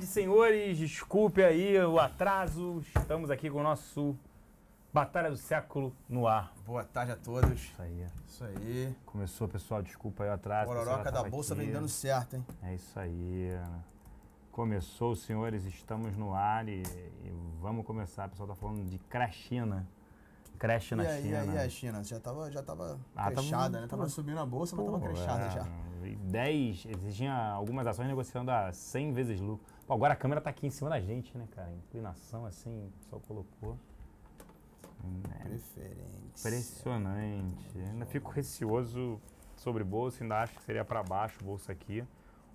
tarde, senhores. Desculpe aí o atraso. Estamos aqui com o nosso Batalha do Século no ar. Boa tarde a todos. Isso aí. Isso aí. Começou, pessoal. Desculpa aí o atraso. Pororoca da Bolsa aqui. vem dando certo, hein? É isso aí. Começou, senhores. Estamos no ar e, e vamos começar. O pessoal tá falando de crachina. Né? creche na e China. E e a China? Já estava já tava ah, crechada, tava, né? Tava subindo a bolsa, mas estava crechada é, já. 10, existiam algumas ações negociando a 100 vezes lucro. Pô, agora a câmera tá aqui em cima da gente, né, cara? Inclinação assim, só colocou. É. Preferência. Impressionante. É. Ainda fico receoso sobre bolsa, ainda acho que seria para baixo a bolsa aqui.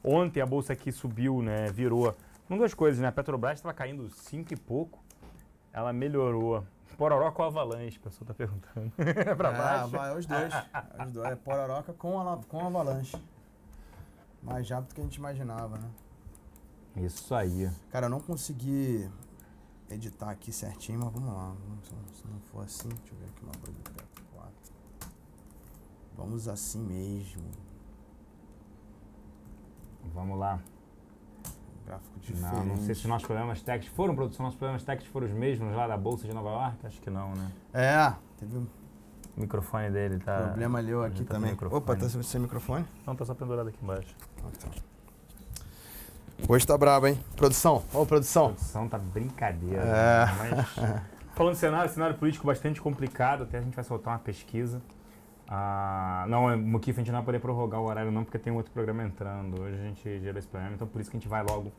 Ontem a bolsa aqui subiu, né? Virou. Uma das coisas, né? A Petrobras estava caindo 5 e pouco. Ela melhorou Pororoca ou Avalanche? O pessoal tá perguntando. é pra ah, baixo? vai, é os dois. É os dois. É Pororoca com, a, com Avalanche. Mais rápido do que a gente imaginava, né? Isso aí. Cara, eu não consegui editar aqui certinho, mas vamos lá. Se não for assim, deixa eu ver aqui uma coisa. 4. Vamos assim mesmo. Vamos lá. Gráfico diferente. Não, não sei se nossos problemas técnicos foram, produção, nossos problemas técnicos foram os mesmos lá da Bolsa de Nova York? Acho que não, né? É, teve um o microfone dele tá. Problema ali aqui tá também. Opa, tá sem microfone? Não, tá só pendurado aqui embaixo. Então. Hoje tá brabo, hein? Produção. Ô, produção. produção tá brincadeira. É. Né? Mas, falando de cenário, cenário político bastante complicado, até a gente vai soltar uma pesquisa. Ah, não, Mukif, é, a gente não vai poder prorrogar o horário não, porque tem um outro programa entrando. Hoje a gente gera esse programa, então por isso que a gente vai logo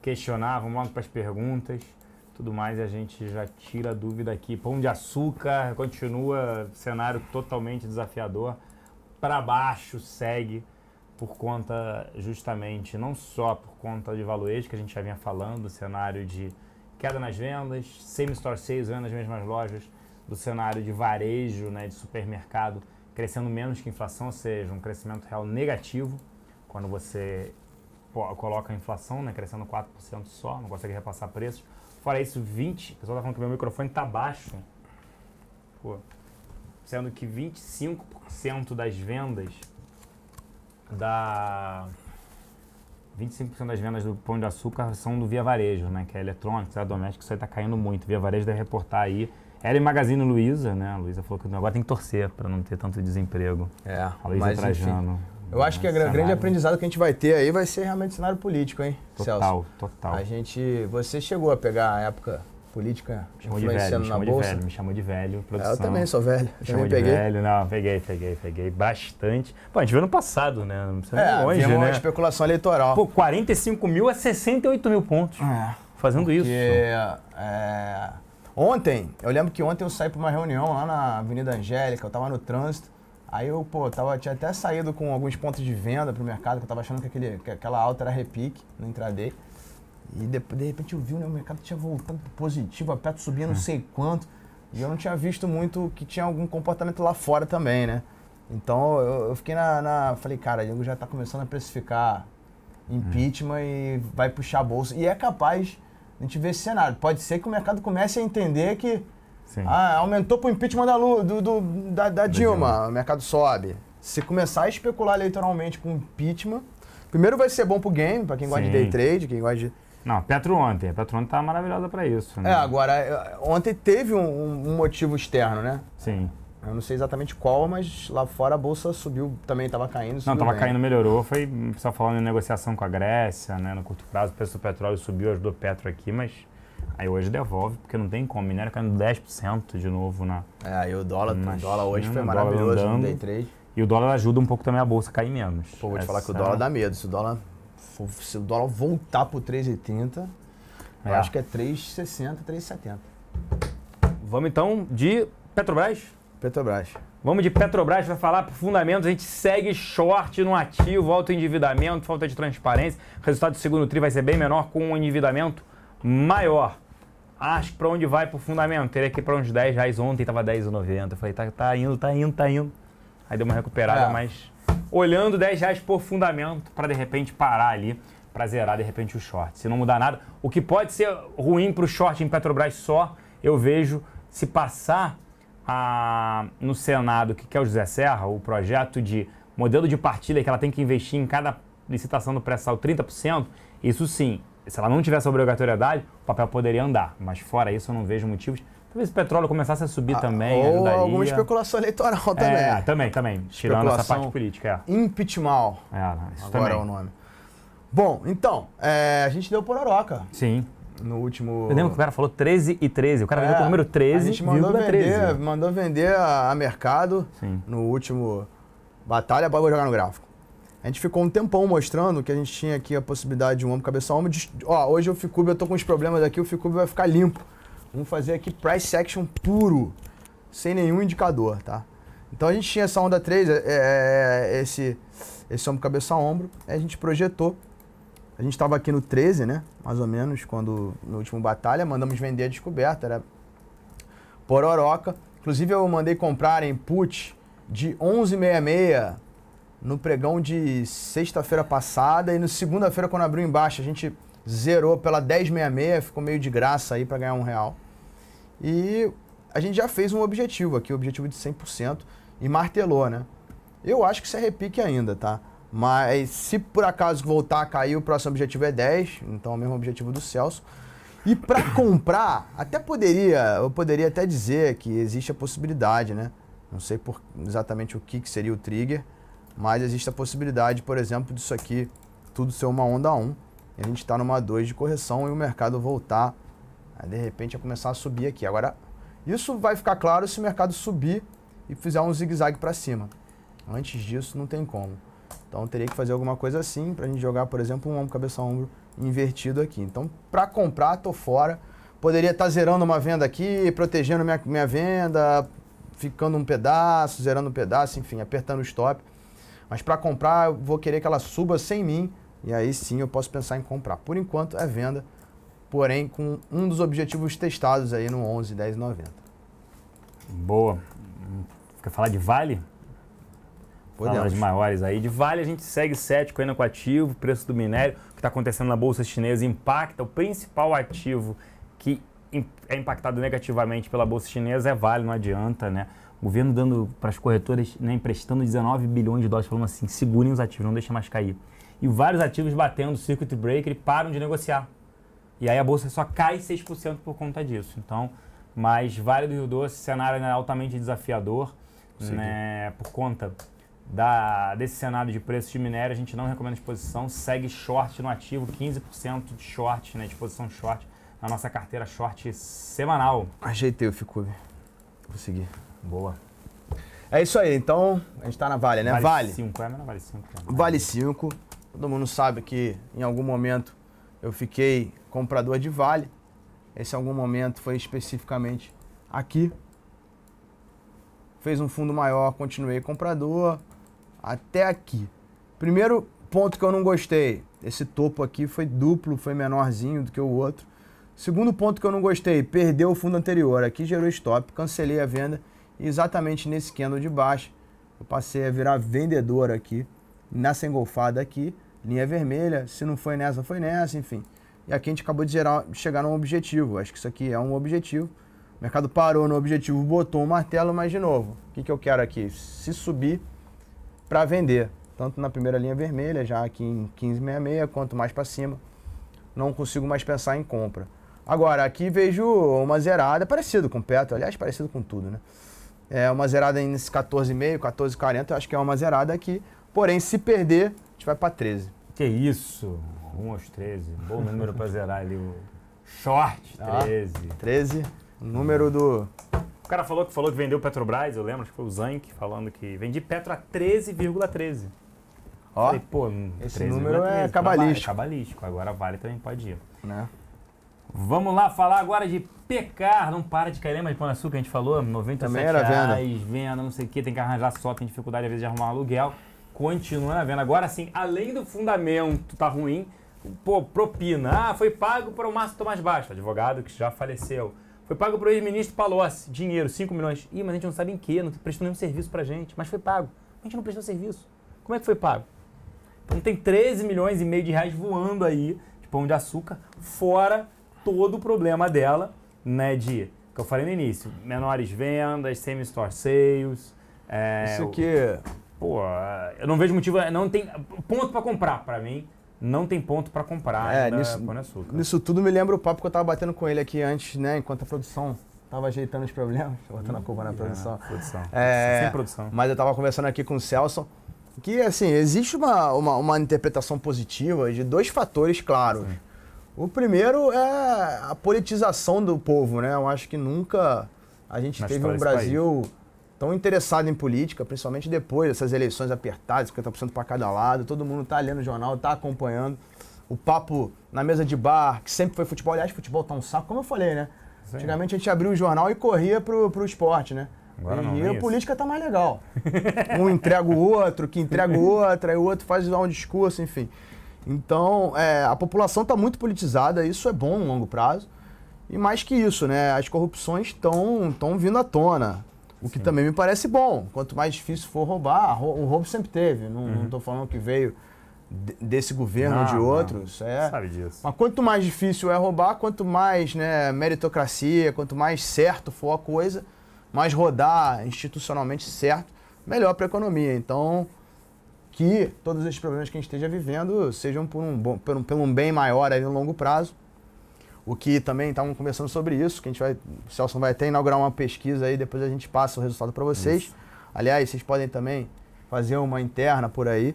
questionar, vamos logo para as perguntas, tudo mais, e a gente já tira a dúvida aqui. Pão de açúcar, continua cenário totalmente desafiador. Para baixo segue por conta justamente, não só por conta de valores que a gente já vinha falando, do cenário de queda nas vendas, same-store sales, vendo as mesmas lojas, do cenário de varejo, né, de supermercado, crescendo menos que a inflação, ou seja, um crescimento real negativo, quando você coloca a inflação né, crescendo 4% só, não consegue repassar preços. Fora isso, 20%. O pessoal está falando que meu microfone está baixo. Pô. Sendo que 25% das vendas da. 25% das vendas do Pão de Açúcar são do Via Varejo, né? Que é eletrônico, é doméstico, isso aí tá caindo muito. Via Varejo deve reportar aí era em Magazine Luiza, né? A Luiza falou que agora tem que torcer para não ter tanto desemprego. É, a Luiza mas, Enfim. Eu acho que o é grande aprendizado que a gente vai ter aí vai ser realmente o cenário político, hein, total, Celso? Total, total. A gente, você chegou a pegar a época política influenciando de velho, me chamou de bolsa. velho, me chamou de velho, produção. Eu também sou velho, me chamou de peguei. velho, não, peguei, peguei, peguei bastante. Pô, a gente viu no passado, né? Não precisa é, longe, né? uma especulação eleitoral. Pô, 45 mil é a 68 mil pontos. É, fazendo porque, isso. É, Ontem, eu lembro que ontem eu saí para uma reunião lá na Avenida Angélica, eu tava no trânsito. Aí eu, pô, tava, tinha até saído com alguns pontos de venda pro mercado, que eu tava achando que, aquele, que aquela alta era repique no intraday. E de, de repente eu vi, né, o mercado tinha voltado positivo, a Petro subia não é. sei quanto. E eu não tinha visto muito que tinha algum comportamento lá fora também, né? Então eu, eu fiquei na, na, Falei, cara, Diego já tá começando a precificar hum. impeachment hum. e vai puxar a bolsa. E é capaz a gente vê esse cenário. Pode ser que o mercado comece a entender que ah, aumentou para o impeachment da, do, do, da, da Dilma, Dilma, o mercado sobe. Se começar a especular eleitoralmente com impeachment, primeiro vai ser bom para o game, para quem Sim. gosta de day trade, quem gosta de... Não, Petro ontem. A Petro ontem estava maravilhosa para isso. Né? É, agora, é, ontem teve um, um motivo externo, né? Sim. Eu não sei exatamente qual, mas lá fora a bolsa subiu, também estava caindo. Subiu não, estava caindo, melhorou. Foi só falando em negociação com a Grécia, né? No curto prazo, o preço do petróleo subiu, ajudou o Petro aqui, mas aí hoje devolve, porque não tem como. Minério caindo 10% de novo na. É, aí o dólar, na o dólar hoje foi maravilhoso andando, no day E o dólar ajuda um pouco também a bolsa a cair menos. Pô, vou te Essa... É falar que o dólar dá medo. Se o dólar, for, se o dólar voltar pro 3,80, é. eu acho que é 3,60, 3,70. Vamos então de Petrobras? Petrobras. Vamos de Petrobras, para falar para fundamentos. A gente segue short no ativo, alto endividamento, falta de transparência. O resultado do segundo TRI vai ser bem menor, com um endividamento maior. Acho que para onde vai para o fundamento? Teria que ir para uns 10 reais. Ontem estava 10,90. Eu falei, tá, tá indo, tá indo, tá indo. Aí deu uma recuperada, é. mas olhando 10 reais por fundamento para de repente parar ali, para zerar de repente o short. Se não mudar nada, o que pode ser ruim para o short em Petrobras só, eu vejo se passar a, no Senado, que é o José Serra, o projeto de modelo de partilha que ela tem que investir em cada licitação do pré-sal 30%, isso sim, se ela não tivesse obrigatoriedade, o papel poderia andar. Mas fora isso, eu não vejo motivos. Talvez o petróleo começasse a subir ah, também. Ou ajudaria. alguma especulação eleitoral é, também. É, também, também. Tirando essa parte política. É. É, isso agora também. é o nome. Bom, então, é, a gente deu por Aroca. Sim no último. Eu lembro que o cara falou 13 e 13. O cara é, vendeu com o número 13. A gente mandou vender, 13. mandou vender a, a mercado Sim. no último Batalha vou Jogar no Gráfico. A gente ficou um tempão mostrando que a gente tinha aqui a possibilidade de um ombro cabeça ombro. ó, hoje o Ficube, eu tô com uns problemas aqui, o Ficube vai ficar limpo. Vamos fazer aqui price action puro, sem nenhum indicador, tá? Então a gente tinha essa onda 3, é, é, é, esse, esse ombro cabeça ombro, a gente projetou a gente estava aqui no 13, né? Mais ou menos, quando no último batalha, mandamos vender a descoberta, era pororoca. Inclusive eu mandei em put de 11,66 no pregão de sexta-feira passada e no segunda-feira quando abriu embaixo a gente zerou pela 10,66, ficou meio de graça aí para ganhar um real. E a gente já fez um objetivo aqui, o um objetivo de 100% e martelou, né? Eu acho que isso é repique ainda, tá? Mas se por acaso voltar a cair, o próximo objetivo é 10, então é o mesmo objetivo do Celso. E para comprar, até poderia, eu poderia até dizer que existe a possibilidade, né? Não sei por, exatamente o que, que seria o trigger, mas existe a possibilidade, por exemplo, disso aqui tudo ser uma onda 1, e a gente está numa 2 de correção e o mercado voltar, aí de repente a começar a subir aqui. Agora, isso vai ficar claro se o mercado subir e fizer um zigue-zague para cima. Antes disso, não tem como. Então teria que fazer alguma coisa assim para a gente jogar, por exemplo, um ombro cabeça ombro invertido aqui. Então, para comprar, tô fora. Poderia estar tá zerando uma venda aqui, protegendo minha, minha venda, ficando um pedaço, zerando um pedaço, enfim, apertando o stop. Mas para comprar, eu vou querer que ela suba sem mim e aí sim eu posso pensar em comprar. Por enquanto é venda, porém com um dos objetivos testados aí no 11 10 90. Boa. Quer falar de Vale? Podemos. maiores aí. De Vale a gente segue cético ainda com ativo, preço do minério, o que está acontecendo na Bolsa Chinesa impacta o principal ativo que é impactado negativamente pela Bolsa Chinesa, é Vale, não adianta, né? O governo dando para as corretoras, né, emprestando 19 bilhões de dólares, falando assim, segurem os ativos, não deixem mais cair. E vários ativos batendo o circuit breaker e param de negociar. E aí a Bolsa só cai 6% por conta disso. Então, mas Vale do Rio Doce, cenário é altamente desafiador, né, por conta da, desse cenário de preços de minério, a gente não recomenda exposição, segue short no ativo, 15% de short, né, exposição short, na nossa carteira short semanal. Ajeitei o Ficube. Consegui. Boa. É isso aí, então a gente tá na Vale, né? Vale 5, vale. é, vale 5. Né? Vale 5. Todo mundo sabe que em algum momento eu fiquei comprador de Vale. Esse algum momento foi especificamente aqui. Fez um fundo maior, continuei comprador até aqui. Primeiro ponto que eu não gostei, esse topo aqui foi duplo, foi menorzinho do que o outro. Segundo ponto que eu não gostei, perdeu o fundo anterior. Aqui gerou stop, cancelei a venda e exatamente nesse candle de baixo eu passei a virar vendedor aqui, nessa engolfada aqui, linha vermelha, se não foi nessa, foi nessa, enfim. E aqui a gente acabou de gerar, chegar num objetivo, acho que isso aqui é um objetivo. O mercado parou no objetivo, botou um martelo, mas de novo, o que, que eu quero aqui? Se subir, para vender, tanto na primeira linha vermelha, já aqui em 1566, quanto mais para cima. Não consigo mais pensar em compra. Agora, aqui vejo uma zerada, é parecido com o Petro, aliás, parecido com tudo, né? É uma zerada nesse 14,5, 14,40, eu acho que é uma zerada aqui. Porém, se perder, a gente vai para 13. Que isso! 1 aos 13. Bom número para zerar ali o short 13. Ah, 13, número do cara falou que falou que vendeu Petrobras, eu lembro, acho que foi o Zank falando que vendi Petro a 13,13. 13. Ó, Falei, pô, esse 13, número 13, é cabalístico. É cabalístico, agora vale também, pode ir. Né? Vamos lá falar agora de pecar, não para de cair. Lembra de Pão de Açúcar, a gente falou? 97 Também era reais, venda. venda, não sei o que, tem que arranjar só, tem dificuldade às vezes de arrumar um aluguel. Continua na venda. Agora sim, além do fundamento tá ruim, pô, propina. Ah, foi pago para o Márcio mais Baixo, advogado que já faleceu. Foi pago para o ex-ministro Palocci, dinheiro, 5 milhões. Ih, mas a gente não sabe em quê, não tá prestou nenhum serviço para gente. Mas foi pago. A gente não prestou serviço. Como é que foi pago? Então tem 13 milhões e meio de reais voando aí de pão de açúcar, fora todo o problema dela, né, de, que eu falei no início, menores vendas, semi-store sales. É, Isso aqui... O, é pô, eu não vejo motivo, não tem ponto para comprar para mim não tem ponto para comprar é, nisso, Pão Açúcar. Nisso tudo me lembra o papo que eu tava batendo com ele aqui antes, né? Enquanto a produção tava ajeitando os problemas, botando a hum, culpa na é, produção. É, produção. É, Sem produção. Mas eu tava conversando aqui com o Celso, que assim, existe uma, uma, uma interpretação positiva de dois fatores claros. Sim. O primeiro é a politização do povo, né? Eu acho que nunca a gente na teve um Brasil... País tão interessado em política, principalmente depois dessas eleições apertadas, 50% para cada lado, todo mundo está lendo o jornal, está acompanhando o papo na mesa de bar, que sempre foi futebol. Aliás, futebol tá um saco, como eu falei, né? Sim. Antigamente a gente abria o jornal e corria pro, pro esporte, né? Agora e a política tá mais legal. um entrega o outro, que entrega o outro, aí o outro faz um discurso, enfim. Então, é, a população está muito politizada, isso é bom no longo prazo. E mais que isso, né? As corrupções estão vindo à tona. O que Sim. também me parece bom. Quanto mais difícil for roubar, o roubo sempre teve. Não estou uhum. falando que veio desse governo não, ou de outros. É. Sabe disso. Mas quanto mais difícil é roubar, quanto mais né, meritocracia, quanto mais certo for a coisa, mais rodar institucionalmente certo, melhor para a economia. Então, que todos esses problemas que a gente esteja vivendo sejam por um, bom, por um, por um bem maior aí no longo prazo o que também estavam conversando sobre isso, que a gente vai, o Celso vai até inaugurar uma pesquisa aí, depois a gente passa o resultado para vocês. Isso. Aliás, vocês podem também fazer uma interna por aí.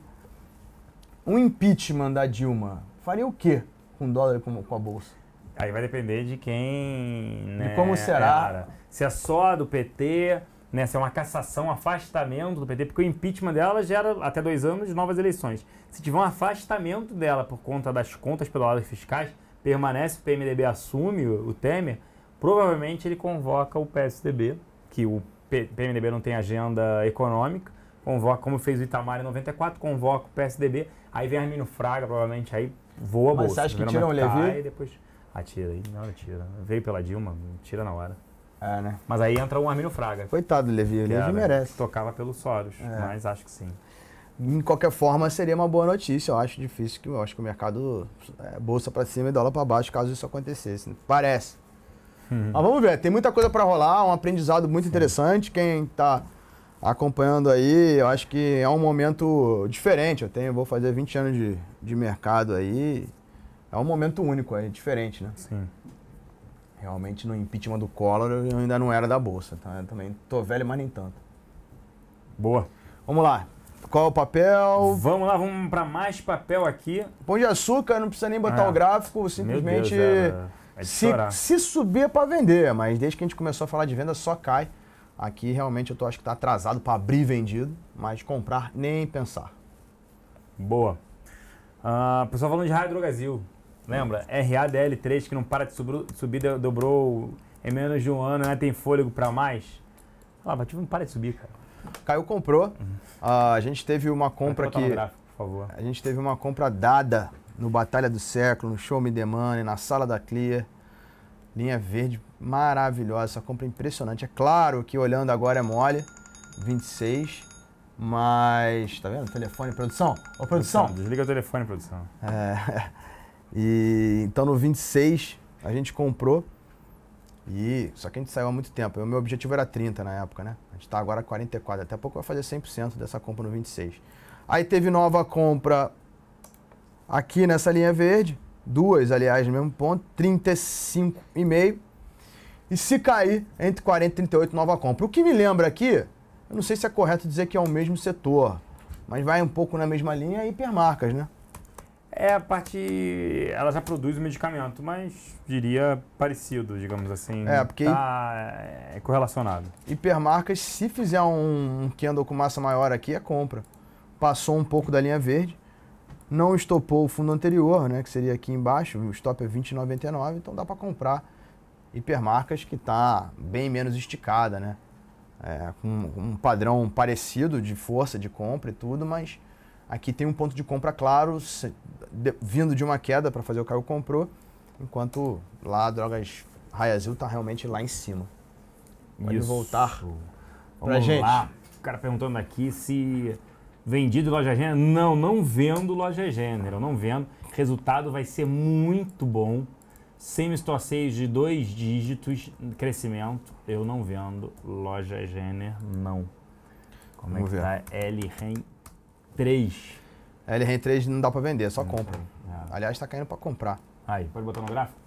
Um impeachment da Dilma faria o quê com o dólar e com, com a bolsa? Aí vai depender de quem. Né, como será. É, se é só do PT, né, se é uma cassação, um afastamento do PT, porque o impeachment dela gera até dois anos de novas eleições. Se tiver um afastamento dela por conta das contas pelo lado fiscais, permanece, o PMDB assume o, o Temer, provavelmente ele convoca o PSDB, que o P PMDB não tem agenda econômica, convoca, como fez o Itamar em 94, convoca o PSDB, aí vem Armino Fraga, provavelmente, aí voa a Mas bolsa. Mas acha que tiram o Levi? depois atira aí, na hora tira. Veio pela Dilma, tira na hora. É, né? Mas aí entra o Armino Fraga. Coitado do Levi, o Levi merece. Tocava pelo Soros, é. mas acho que sim de qualquer forma, seria uma boa notícia. Eu acho difícil que eu acho que o mercado é, bolsa para cima e dólar para baixo, caso isso acontecesse. Parece. Uhum. Mas vamos ver, tem muita coisa para rolar, um aprendizado muito interessante. Quem está acompanhando aí, eu acho que é um momento diferente. Eu tenho, vou fazer 20 anos de, de mercado aí. É um momento único é diferente, né? Sim. Realmente no impeachment do Collor eu ainda não era da bolsa, tá? Eu também tô velho, mas nem tanto. Boa. Vamos lá. Qual é o papel? Vamos lá, vamos para mais papel aqui. Pão de açúcar, não precisa nem botar ah. o gráfico, simplesmente Deus, é, é se, se, subir é para vender. Mas desde que a gente começou a falar de venda, só cai. Aqui realmente eu tô, acho que está atrasado para abrir vendido, mas comprar nem pensar. Boa. Uh, pessoal falando de Hydrogazil. lembra? RADL3 que não para de subir, dobrou em menos de um ano, né? Tem fôlego para mais? Ah, mas tipo, não para de subir, cara. Caio comprou. Uhum. Ah, a gente teve uma compra que. gráfico, por favor. A gente teve uma compra dada no Batalha do Século, no Show Me The Money, na Sala da Clia. Linha verde maravilhosa, essa compra impressionante. É claro que olhando agora é mole, 26, mas. Tá vendo? Telefone, produção? Ô, produção! produção desliga o telefone, produção. É. E, então no 26 a gente comprou. E, só que a gente saiu há muito tempo. O meu objetivo era 30 na época, né? A gente está agora 44. Até pouco vai fazer 100% dessa compra no 26. Aí teve nova compra aqui nessa linha verde. Duas, aliás, no mesmo ponto. 35,5. E se cair entre 40 e 38, nova compra. O que me lembra aqui, eu não sei se é correto dizer que é o mesmo setor, mas vai um pouco na mesma linha hipermarcas, né? É a parte. Ela já produz o medicamento, mas diria parecido, digamos assim. É, porque. Tá, é, é correlacionado. Hipermarcas, se fizer um candle com massa maior aqui, é compra. Passou um pouco da linha verde, não estopou o fundo anterior, né? Que seria aqui embaixo, o stop é 20,99, então dá para comprar hipermarcas que está bem menos esticada, né? É, com um padrão parecido de força de compra e tudo, mas Aqui tem um ponto de compra claro, vindo de uma queda para fazer o carro comprou, enquanto lá Drogas Raiazil está realmente lá em cima. Pode Isso. voltar para gente. Lá. O cara perguntando aqui se vendido loja gênero. Não, não vendo loja gênero, não vendo. Resultado vai ser muito bom. Sem seis de dois dígitos, crescimento, eu não vendo loja gênero, não. Como Vamos é que ver. tá L. Ren 3. LRN 3 não dá para vender, só é, compra. É, é. Aliás, está caindo para comprar. Aí, pode botar no gráfico?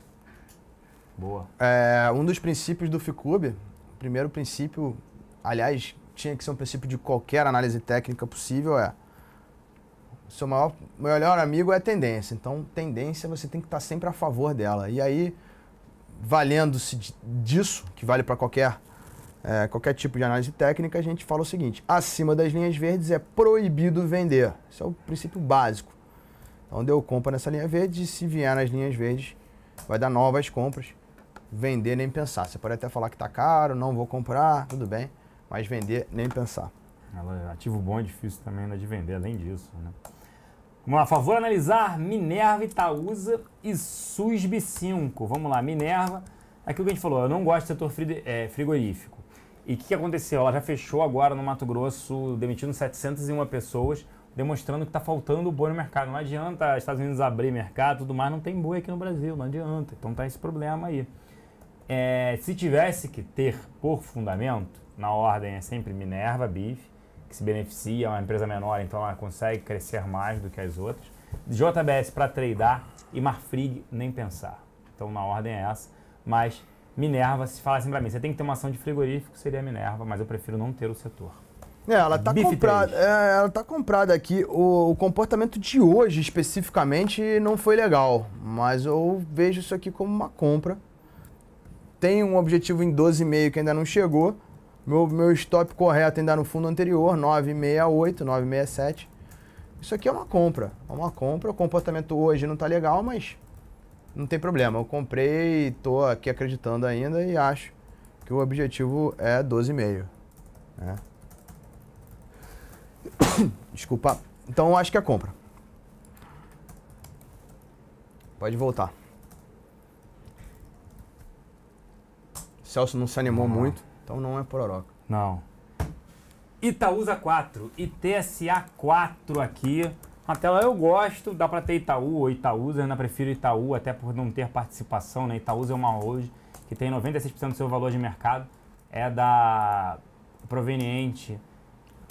Boa. É, um dos princípios do FICUB, primeiro princípio, aliás, tinha que ser um princípio de qualquer análise técnica possível, é seu maior, melhor amigo é a tendência. Então, tendência você tem que estar tá sempre a favor dela. E aí, valendo-se disso, que vale para qualquer é, qualquer tipo de análise técnica, a gente fala o seguinte: acima das linhas verdes é proibido vender. Isso é o princípio básico. Então deu compra nessa linha verde, e se vier nas linhas verdes, vai dar novas compras. Vender nem pensar. Você pode até falar que está caro, não vou comprar, tudo bem, mas vender nem pensar. É ativo bom é difícil também né, de vender, além disso. Né? Vamos lá, favor analisar Minerva, Itaúsa e SUSB 5. Vamos lá, Minerva, é aquilo que a gente falou, eu não gosto do setor é, frigorífico. E o que, aconteceu? Ela já fechou agora no Mato Grosso, demitindo 701 pessoas, demonstrando que está faltando boi no mercado. Não adianta Estados Unidos abrir mercado tudo mais, não tem boi aqui no Brasil, não adianta. Então tá esse problema aí. É, se tivesse que ter por fundamento, na ordem é sempre Minerva Bife que se beneficia, é uma empresa menor, então ela consegue crescer mais do que as outras. JBS para tradar e Marfrig nem pensar. Então na ordem é essa, mas Minerva, se fala assim para mim, você tem que ter uma ação de frigorífico, seria Minerva, mas eu prefiro não ter o setor. É, ela tá, Bife comprada, é, ela tá comprada aqui. O, o, comportamento de hoje, especificamente, não foi legal. Mas eu vejo isso aqui como uma compra. Tem um objetivo em 12,5 que ainda não chegou. Meu, meu stop correto ainda no fundo anterior, 968, 967. Isso aqui é uma compra. É uma compra. O comportamento hoje não tá legal, mas não tem problema. Eu comprei e tô aqui acreditando ainda e acho que o objetivo é 12,5. Né? Desculpa. Então eu acho que é compra. Pode voltar. O Celso não se animou não. muito, então não é pororoca. Não. Itaúsa 4 e TSA 4 aqui. Até lá eu gosto, dá para ter Itaú ou Itaúsa, eu ainda prefiro Itaú, até por não ter participação, né? Itaúsa é uma hoje que tem 96% do seu valor de mercado, é da proveniente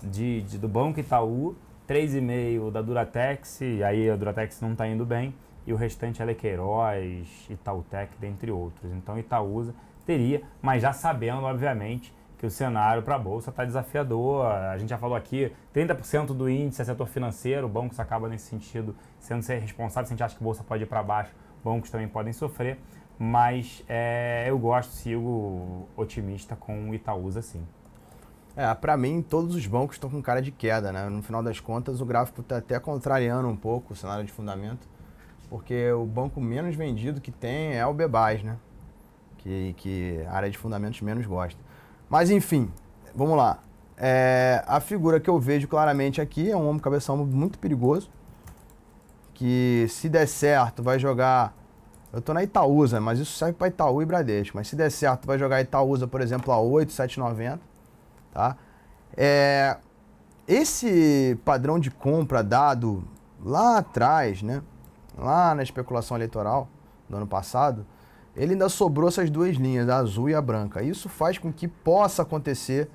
de, de do Banco Itaú, 3,5% da Duratex, e aí a Duratex não está indo bem, e o restante é Lequeiroz, Itautec, dentre outros. Então Itaúsa teria, mas já sabendo, obviamente, que o cenário para a Bolsa está desafiador. A gente já falou aqui, 30% do índice é setor financeiro, bancos acaba nesse sentido sendo ser responsável. Se a gente acha que a Bolsa pode ir para baixo, bancos também podem sofrer. Mas é, eu gosto, sigo otimista com o Itaúsa, sim. É, para mim, todos os bancos estão com cara de queda, né? No final das contas, o gráfico está até contrariando um pouco o cenário de fundamento, porque o banco menos vendido que tem é o Bebas, né? Que, que a área de fundamentos menos gosta. Mas enfim, vamos lá. É, a figura que eu vejo claramente aqui é um homem cabeção muito perigoso. Que se der certo vai jogar. Eu tô na Itaúsa, mas isso serve para Itaú e Bradesco. Mas se der certo, vai jogar Itaúsa, por exemplo, a 8, 7,90. Tá? É, esse padrão de compra dado lá atrás, né? Lá na especulação eleitoral do ano passado, ele ainda sobrou essas duas linhas, a azul e a branca. Isso faz com que possa acontecer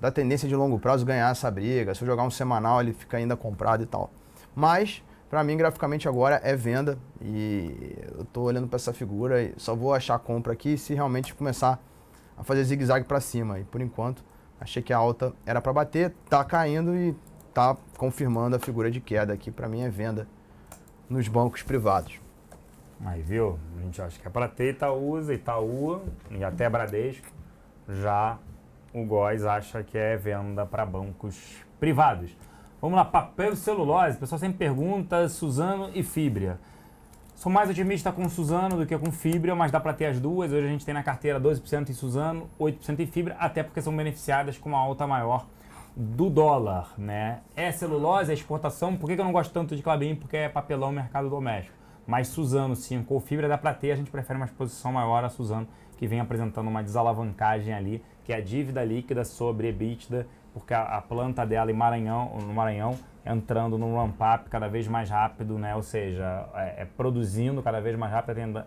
da tendência de longo prazo ganhar essa briga. Se eu jogar um semanal, ele fica ainda comprado e tal. Mas, para mim, graficamente agora é venda e eu estou olhando para essa figura e só vou achar compra aqui se realmente começar a fazer zigue-zague para cima. E por enquanto, achei que a alta era para bater, tá caindo e tá confirmando a figura de queda aqui. Para mim é venda nos bancos privados. Aí viu? A gente acha que é para ter Itaúsa, Itaú e até Bradesco. Já o Góis acha que é venda para bancos privados. Vamos lá, papel e celulose. O pessoal sempre pergunta Suzano e Fibria. Sou mais otimista com Suzano do que com Fibria, mas dá para ter as duas. Hoje a gente tem na carteira 12% em Suzano, 8% em Fibria, até porque são beneficiadas com uma alta maior do dólar, né? É celulose, é exportação. Por que eu não gosto tanto de Clabin? Porque é papelão mercado doméstico. Mas Suzano 5 ou fibra dá para ter, a gente prefere uma exposição maior a Suzano, que vem apresentando uma desalavancagem ali, que é a dívida líquida sobre EBITDA, porque a, a planta dela em Maranhão, no Maranhão entrando num ramp-up cada vez mais rápido, né? ou seja, é, é produzindo cada vez mais rápido, é,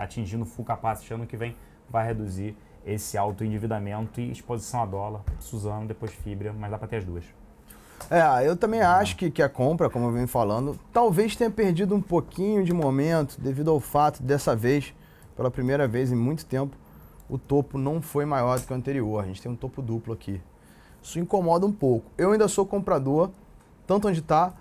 atingindo full capacity ano que vem, vai reduzir esse alto endividamento e exposição a dólar, Suzano, depois fibra, mas dá para ter as duas. É, eu também acho que, que a compra, como eu venho falando, talvez tenha perdido um pouquinho de momento devido ao fato dessa vez, pela primeira vez em muito tempo, o topo não foi maior do que o anterior. A gente tem um topo duplo aqui. Isso incomoda um pouco. Eu ainda sou comprador, tanto onde está,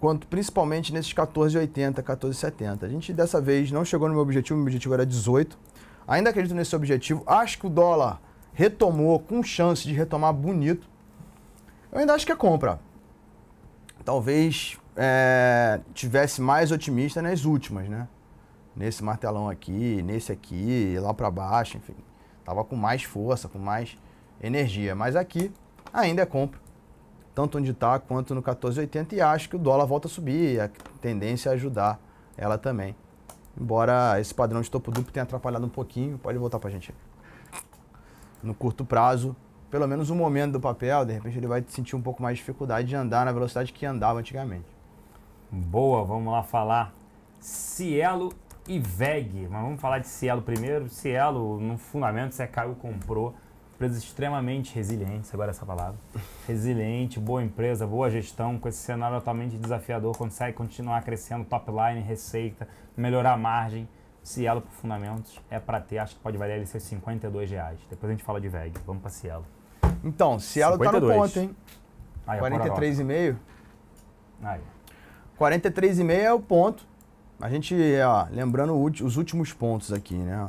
quanto principalmente nesses 14,80, 14,70. A gente dessa vez não chegou no meu objetivo, meu objetivo era 18. Ainda acredito nesse objetivo. Acho que o dólar retomou com chance de retomar bonito eu ainda acho que é compra. Talvez é, tivesse mais otimista nas últimas, né? Nesse martelão aqui, nesse aqui, lá para baixo, enfim. Tava com mais força, com mais energia. Mas aqui ainda é compra. Tanto onde está quanto no 14,80 e acho que o dólar volta a subir. A tendência é ajudar ela também. Embora esse padrão de topo duplo tenha atrapalhado um pouquinho, pode voltar para gente. No curto prazo, pelo menos um momento do papel, de repente ele vai sentir um pouco mais de dificuldade de andar na velocidade que andava antigamente. Boa, vamos lá falar Cielo e VEG. Mas vamos falar de Cielo primeiro. Cielo, no fundamento, você caiu, comprou. Empresa extremamente resiliente, agora é essa palavra. Resiliente, boa empresa, boa gestão, com esse cenário altamente desafiador, consegue continuar crescendo top line, receita, melhorar a margem. Cielo por fundamentos é para ter, acho que pode valer ali seus 52 reais. Depois a gente fala de VEG. Vamos para Cielo. Então, ela tá no ponto, hein? Aí, 43,5. Aí. 43,5 é o ponto. A gente, ó, lembrando os últimos pontos aqui, né?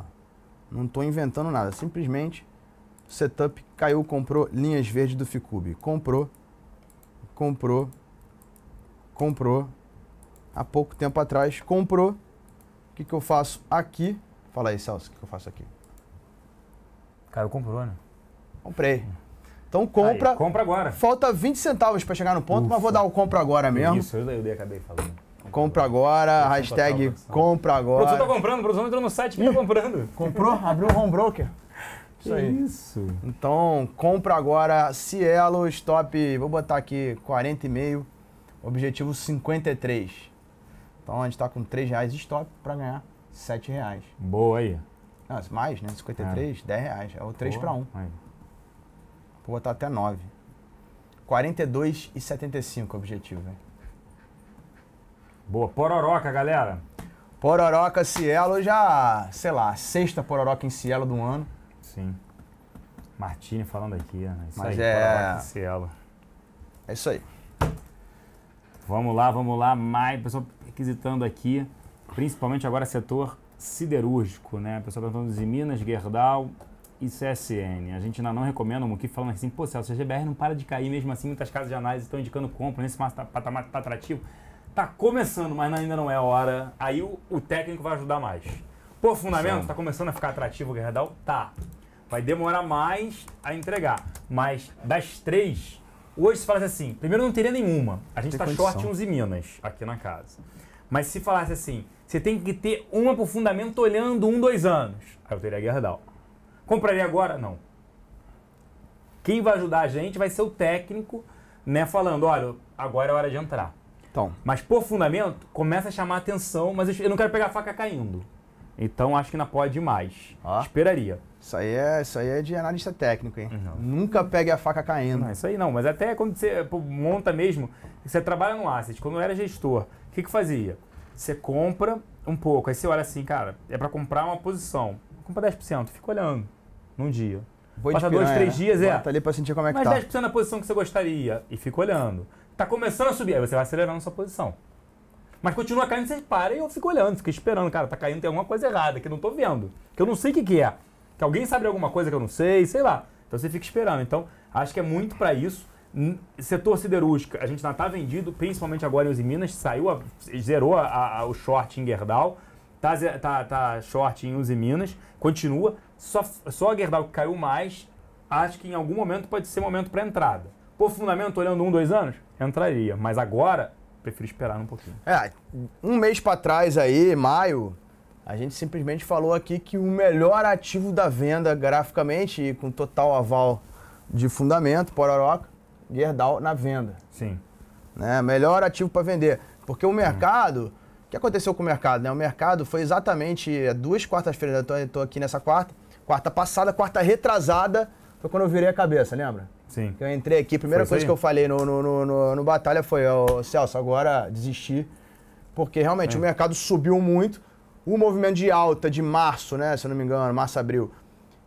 Não estou inventando nada, simplesmente setup caiu, comprou linhas verdes do Ficube. Comprou, comprou, comprou. Há pouco tempo atrás, comprou. O que, que eu faço aqui? Fala aí, Celso, o que, que eu faço aqui? Caiu, comprou, né? Comprei. Hum. Então compra. Aí, compra agora. Falta 20 centavos para chegar no ponto, Ufa. mas vou dar o compra agora mesmo. Isso, eu, eu acabei falando. Compra agora, eu hashtag compra agora. O produtor tá comprando, o produtor entrou no site e tá comprando. Comprou? Abriu o home broker. Isso aí. Isso. Então, compra agora Cielo Stop, vou botar aqui 40,5, objetivo 53. Então a gente está com 3 reais de stop para ganhar 7 reais. Boa aí. Não, mais, né? 53, é. 10 reais. É o 3 para 1. Aí. Vou botar até 9. 42 e 75 objetivo, Boa. Pororoca, galera. Pororoca, Cielo, já, sei lá, sexta Pororoca em Cielo do ano. Sim. Martini falando aqui, né? Isso Mas aí, é... Pororoca em Cielo. É isso aí. Vamos lá, vamos lá. Mais, pessoal requisitando aqui, principalmente agora setor siderúrgico, né? Pessoal perguntando de Minas, Gerdau, e CSN. A gente ainda não recomenda, o Muki falando assim, pô, Celso, a GBR não para de cair, mesmo assim muitas casas de análise estão indicando compra nesse patamar tá atrativo. Tá começando, mas ainda não é hora. Aí o, o técnico vai ajudar mais. Pô, fundamento, Sim. tá começando a ficar atrativo o Gerdau? Tá. Vai demorar mais a entregar. Mas das três, hoje se falasse assim, primeiro não teria nenhuma. A gente tá tem tá condição. short uns e Minas aqui na casa. Mas se falasse assim, você tem que ter uma pro fundamento olhando um, dois anos. Aí eu teria Gerdau. Compraria agora? Não. Quem vai ajudar a gente vai ser o técnico, né? Falando, olha, agora é hora de entrar. Então. Mas por fundamento, começa a chamar a atenção, mas eu não quero pegar a faca caindo. Então acho que não pode mais. Ah. Esperaria. Isso aí, é, isso aí é de analista técnico, hein? Não. Nunca pegue a faca caindo. Não, isso aí não, mas até quando você monta mesmo, você trabalha no asset. Quando eu era gestor, o que, que fazia? Você compra um pouco, aí você olha assim, cara, é para comprar uma posição. Compra 10%, fica olhando num dia. vou Passa dois, três né? dias, é. Bota é. Tá ali pra sentir como é que tá. Mas 10% na posição que você gostaria. E fica olhando. Tá começando a subir, aí você vai acelerando sua posição. Mas continua caindo, você para e eu fico olhando, fico esperando, cara, tá caindo, tem alguma coisa errada que eu não tô vendo. Que eu não sei o que, que é. Que alguém sabe alguma coisa que eu não sei, sei lá. Então você fica esperando. Então, acho que é muito para isso. Setor siderúrgico, a gente ainda tá vendido, principalmente agora em Usiminas. saiu, a, zerou a, a, o short em Gerdau, tá, tá, tá short em Usiminas. continua, só, só a Gerdau que caiu mais, acho que em algum momento pode ser momento para entrada. Por fundamento, olhando um, dois anos, entraria. Mas agora, prefiro esperar um pouquinho. É, um mês para trás aí, maio, a gente simplesmente falou aqui que o melhor ativo da venda graficamente e com total aval de fundamento, Pororoca, Gerdau na venda. Sim. Né? Melhor ativo para vender. Porque o mercado, hum. o que aconteceu com o mercado? Né? O mercado foi exatamente é duas quartas-feiras, eu estou aqui nessa quarta, quarta passada, quarta retrasada, foi quando eu virei a cabeça, lembra? Sim. Eu entrei aqui, a primeira foi coisa que eu falei no, no, no, no, no Batalha foi, oh, Celso, agora desistir. Porque realmente é. o mercado subiu muito. O movimento de alta de março, né? Se eu não me engano, março, abril,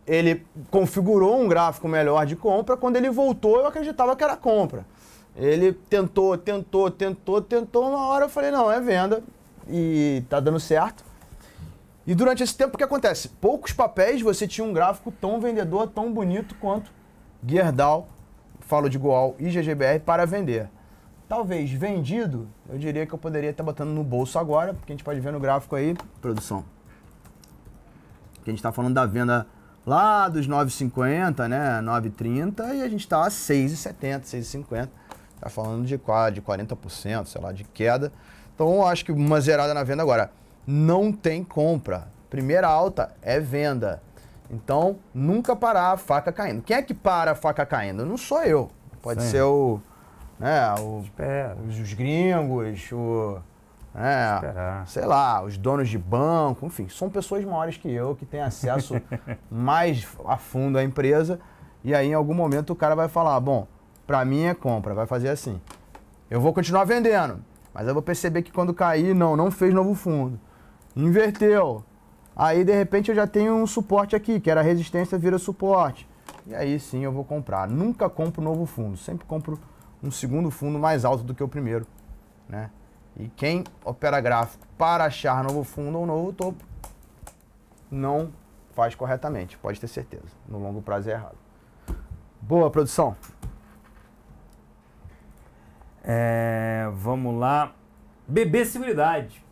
ele configurou um gráfico melhor de compra. Quando ele voltou, eu acreditava que era compra. Ele tentou, tentou, tentou, tentou. Uma hora eu falei, não, é venda. E tá dando certo. E durante esse tempo, o que acontece? Poucos papéis você tinha um gráfico tão vendedor, tão bonito quanto Gerdau, falo de Goal e GGBR para vender. Talvez vendido, eu diria que eu poderia estar botando no bolso agora, porque a gente pode ver no gráfico aí, produção. Que a gente está falando da venda lá dos 9,50, né? 9,30 e a gente está a 6,70, 6,50. Está falando de quase de 40%, sei lá, de queda. Então acho que uma zerada na venda agora não tem compra. Primeira alta é venda. Então, nunca parar a faca caindo. Quem é que para a faca caindo? Não sou eu. Pode Sim. ser o, né, o, os, os, gringos, o, né, sei lá, os donos de banco, enfim, são pessoas maiores que eu que têm acesso mais a fundo à empresa. E aí, em algum momento, o cara vai falar: bom, para mim é compra, vai fazer assim. Eu vou continuar vendendo, mas eu vou perceber que quando cair, não, não fez novo fundo. Inverteu. Aí, de repente, eu já tenho um suporte aqui, que era resistência, vira suporte. E aí sim eu vou comprar. Nunca compro novo fundo, sempre compro um segundo fundo mais alto do que o primeiro. Né? E quem opera gráfico para achar novo fundo ou novo topo, não faz corretamente, pode ter certeza. No longo prazo é errado. Boa, produção. É, vamos lá. Bebê Seguridade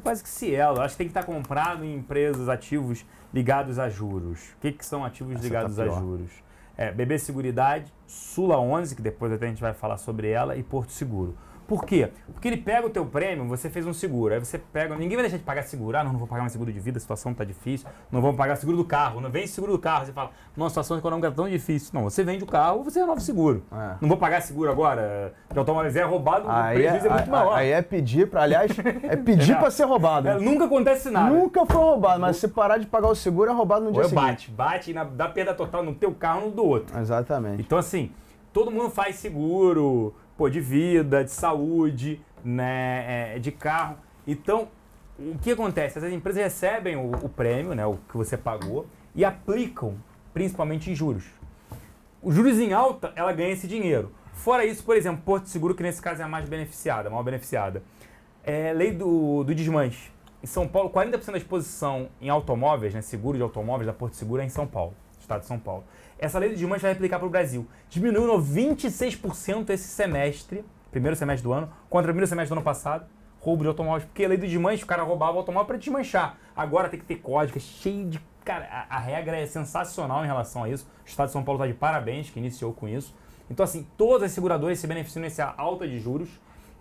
quase que Cielo. Acho que tem que estar tá comprado em empresas ativos ligados a juros. O que, que são ativos Essa tá ligados tá a juros? É, BB Seguridade, Sula 11, que depois até a gente vai falar sobre ela, e Porto Seguro. Por quê? Porque ele pega o teu prêmio, você fez um seguro, aí você pega, ninguém vai deixar de pagar seguro, ah, não, não vou pagar mais seguro de vida, a situação está difícil, não vamos pagar seguro do carro, não vende seguro do carro, você fala, nossa, a situação econômica está tão difícil. Não, você vende o carro, você renova o seguro. É. Não vou pagar seguro agora, de automóvel é roubado, aí o é prejuízo é, é muito maior. Aí é pedir para, aliás, é pedir para ser roubado. É, nunca acontece nada. Nunca foi roubado, mas se parar de pagar o seguro é roubado no dia Ou seguinte. bate, bate e dá perda total no teu carro no do outro. Exatamente. Então assim, todo mundo faz seguro, pô, de vida, de saúde, né, é, de carro. Então, o que acontece? as empresas recebem o, o prêmio, né, o que você pagou, e aplicam principalmente em juros. Os juros em alta, ela ganha esse dinheiro. Fora isso, por exemplo, Porto Seguro, que nesse caso é a mais beneficiada, a maior beneficiada. É, lei do, do desmanche. Em São Paulo, 40% da exposição em automóveis, né, seguro de automóveis da Porto Seguro é em São Paulo, estado de São Paulo essa lei de Dilma vai aplicar para o Brasil. Diminuiu 26% esse semestre, primeiro semestre do ano, contra o primeiro semestre do ano passado, roubo de automóveis, porque a lei do desmanche, o cara roubava o automóvel para desmanchar. Agora tem que ter código, é cheio de. Cara, a, a, regra é sensacional em relação a isso. O Estado de São Paulo está de parabéns que iniciou com isso. Então, assim, todas as seguradoras se beneficiam nessa alta de juros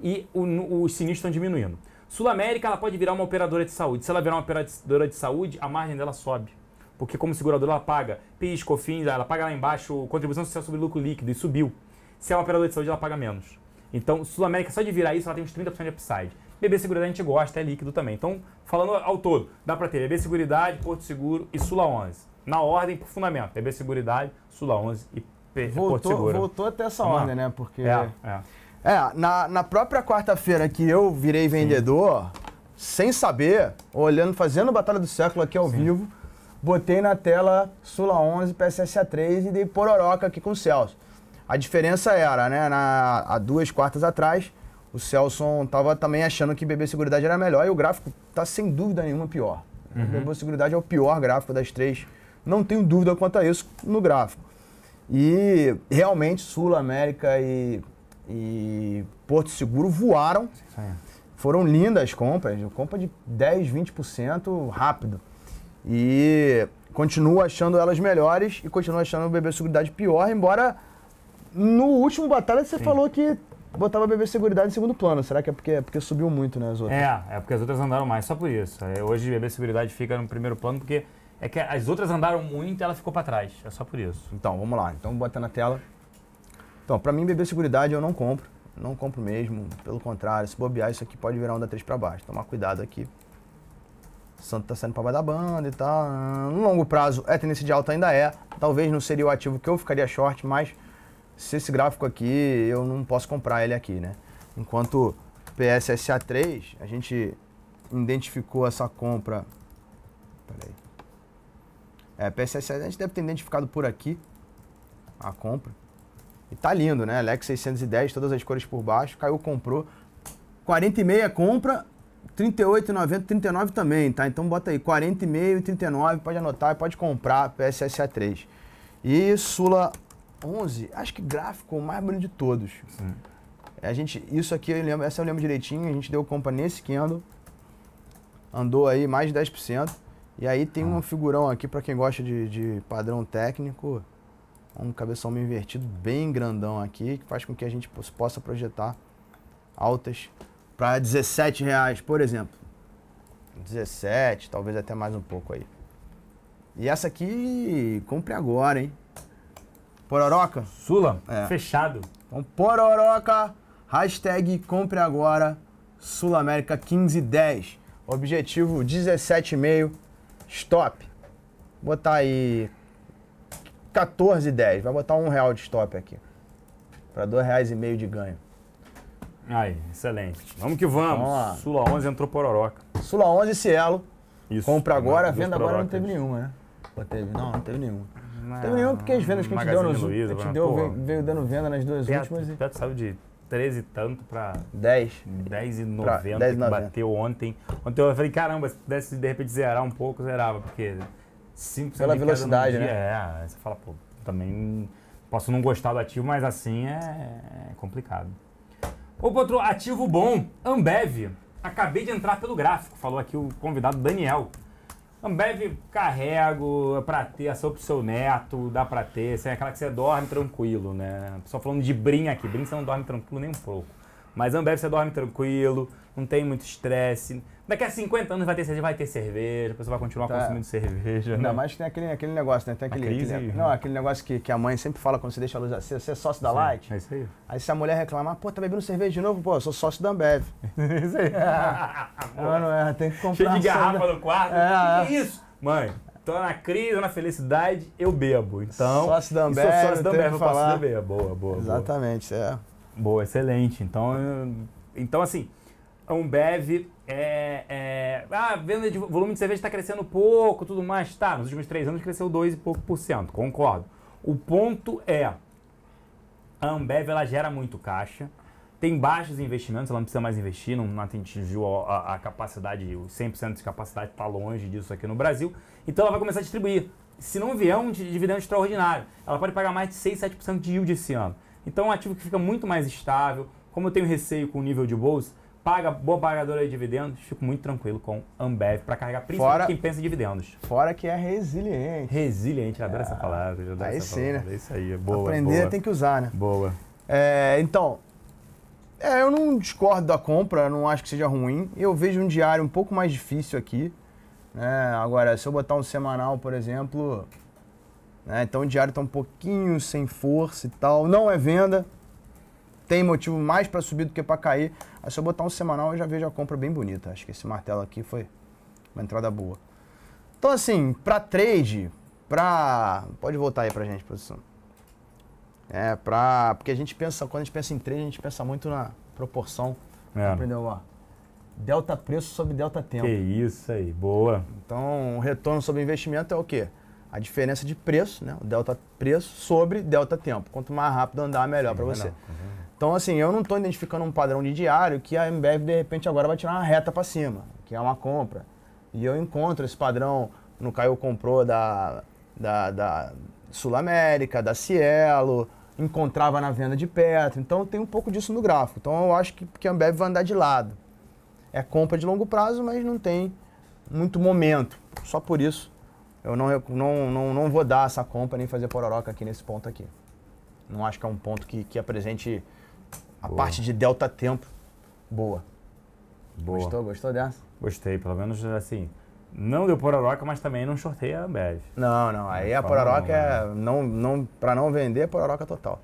e o, os sinistros estão diminuindo. Sul América, ela pode virar uma operadora de saúde. Se ela virar uma operadora de saúde, a margem dela sobe porque como seguradora ela paga PIS, COFINS, ela paga lá embaixo contribuição social sobre lucro líquido e subiu. Se é uma operadora de saúde, ela paga menos. Então, Sul América, só de virar isso, ela tem uns 30% de upside. BB Seguridade a gente gosta, é líquido também. Então, falando ao todo, dá para ter BB Seguridade, Porto Seguro e Sula 11. Na ordem, por fundamento, BB Seguridade, Sula 11 e voltou, Porto Seguro. Voltou até essa Vamos ordem, lá. né? Porque... É, é. é na, na própria quarta-feira que eu virei vendedor, Sim. sem saber, olhando, fazendo Batalha do Século aqui ao Sim. vivo botei na tela Sula 11, PSSA 3 e dei pororoca aqui com o Celso. A diferença era, né, na, há duas quartas atrás, o Celso tava também achando que Bebê Seguridade era melhor e o gráfico tá sem dúvida nenhuma pior. Uhum. Bebê Seguridade é o pior gráfico das três. Não tenho dúvida quanto a isso no gráfico. E realmente Sul, América e, e Porto Seguro voaram. Sim, sim. Foram lindas compras, compra de 10, 20% rápido. E continuo achando elas melhores e continuo achando o bebê seguridade pior, embora no último batalha você Sim. falou que botava bebê seguridade em segundo plano. Será que é porque, é porque subiu muito, né, as outras? É, é porque as outras andaram mais, só por isso. hoje é, hoje bebê seguridade fica no primeiro plano porque é que as outras andaram muito e ela ficou para trás. É só por isso. Então, vamos lá. Então bota na tela. Então, para mim bebê seguridade eu não compro. Não compro mesmo, pelo contrário, se bobear isso aqui pode virar um da 3 para baixo. Tomar cuidado aqui, Santos tá saindo pra baixo da banda e tal. No longo prazo, é tendência de alta ainda é. Talvez não seria o ativo que eu ficaria short, mas se esse gráfico aqui, eu não posso comprar ele aqui, né? Enquanto PSSA3, a gente identificou essa compra... Peraí. É, PSSA, a gente deve ter identificado por aqui a compra. E tá lindo, né? Lex 610, todas as cores por baixo. Caiu, comprou. 40 e meia compra, 38,90, 39 também, tá? Então bota aí 40,5 e 39, pode anotar e pode comprar PSSA 3. E Sula 11, acho que gráfico o mais bonito de todos. Sim. É, a gente, isso aqui eu lembro, essa eu lembro direitinho, a gente deu compra nesse Kindle. Andou aí mais de 10%. E aí tem um ah. figurão aqui para quem gosta de, de padrão técnico, um cabeção meio invertido bem grandão aqui, que faz com que a gente possa projetar altas para 17 reais, por exemplo. 17, talvez até mais um pouco aí. E essa aqui, compre agora, hein? Pororoca? Sula? É. Fechado. Então, pororoca, hashtag compre agora, Sulamérica 1510. Objetivo 17,5, stop. Vou botar aí 14,10, vai botar um real de stop aqui. Para dois reais e meio de ganho. Aí, excelente. Vamos que vamos. vamos Sula 11 entrou Pororoca. Sula 11 Cielo. Isso. Compra agora, Duas venda agora não teve nenhuma, né? Ou teve? Não, não teve nenhuma. Não teve nenhuma porque as vendas que a gente Magazine deu, nos, Luiza, a gente deu veio, veio, dando venda nas duas Beto, últimas. E... Beto saiu de 13 e tanto pra. 10. 10 e 90, 10 e 90. bateu ontem. Ontem eu falei, caramba, se pudesse de repente zerar um pouco, zerava, porque 5 Pela velocidade, dia, né? É, você fala, pô, também posso não gostar do ativo, mas assim é, é complicado outro ativo bom, Ambev. Acabei de entrar pelo gráfico, falou aqui o convidado Daniel. Ambev carrego é pra ter, a é pro seu neto, dá pra ter, assim, é aquela que você dorme tranquilo, né? Só falando de brim aqui, brim você não dorme tranquilo nem um pouco. Mas Ambev você dorme tranquilo, não tem muito estresse. Daqui a 50 anos vai ter cerveja, vai ter cerveja, a pessoa vai continuar tá. consumindo cerveja. Não, né? tem aquele, aquele negócio, né? Tem aquele, aquele, né? não, aquele negócio que, que a mãe sempre fala quando você deixa a luz acesa, você é sócio da Sim, Light. É isso aí. Aí se a mulher reclamar, pô, tá bebendo cerveja de novo, pô, eu sou sócio da Ambev. É isso aí. É, é, tem que comprar. Cheio de garrafa da... no quarto. É, que é, é isso? Mãe, tô na crise, tô na felicidade, eu bebo. Então, sócio da Ambev, sócio da Ambev, eu falar. posso beber. Boa, boa. Exatamente, boa. é. Boa, excelente. Então, então assim, a Ambev é, é, Ah, venda de volume de cerveja está crescendo pouco, tudo mais. Tá, nos últimos três anos cresceu 2 e pouco por cento, concordo. O ponto é, a Ambev ela gera muito caixa, tem baixos investimentos, ela não precisa mais investir, não, não atingiu a, a capacidade, os 100% de capacidade está longe disso aqui no Brasil. Então ela vai começar a distribuir. Se não vier um dividendo extraordinário, ela pode pagar mais de 6, 7% de yield esse ano. Então é um ativo que fica muito mais estável. Como eu tenho receio com o nível de bolsa, paga boa pagadora de dividendos, fico muito tranquilo com Ambev para carregar principalmente fora, quem pensa em dividendos. Fora que é resiliente. Resiliente, eu adoro é, essa ah, palavra. adoro aí essa sim, né? palavra. né? É isso aí, é boa. Aprender boa. tem que usar, né? Boa. É, então, é, eu não discordo da compra, não acho que seja ruim. Eu vejo um diário um pouco mais difícil aqui. Né? Agora, se eu botar um semanal, por exemplo, né? Então o diário está um pouquinho sem força e tal. Não é venda. Tem motivo mais para subir do que para cair. Aí se eu botar um semanal eu já vejo a compra bem bonita. Acho que esse martelo aqui foi uma entrada boa. Então assim, para trade, para... Pode voltar aí para gente, produção. É, para Porque a gente pensa, quando a gente pensa em trade, a gente pensa muito na proporção. É. Aprendeu, ó. Delta preço sobre delta tempo. Que isso aí, boa. Então, o retorno sobre investimento é o quê? a diferença de preço, né? O delta preço sobre delta tempo. Quanto mais rápido andar, melhor para você. Uhum. Então, assim, eu não estou identificando um padrão de diário que a Ambev, de repente, agora vai tirar uma reta para cima, que é uma compra. E eu encontro esse padrão no Caio comprou da, da, da Sul América, da Cielo, encontrava na venda de Petro. Então, tem um pouco disso no gráfico. Então, eu acho que, que a Ambev vai andar de lado. É compra de longo prazo, mas não tem muito momento. Só por isso eu não, não, não, não vou dar essa compra nem fazer pororoca aqui nesse ponto aqui. Não acho que é um ponto que, que apresente a boa. parte de delta tempo boa. Boa. Gostou? Gostou dessa? Gostei, pelo menos assim. Não deu pororoca, mas também não shortei a Ambev. Não, não. Aí não, a pororoca é. Né? Não, não, pra não vender, é pororoca total.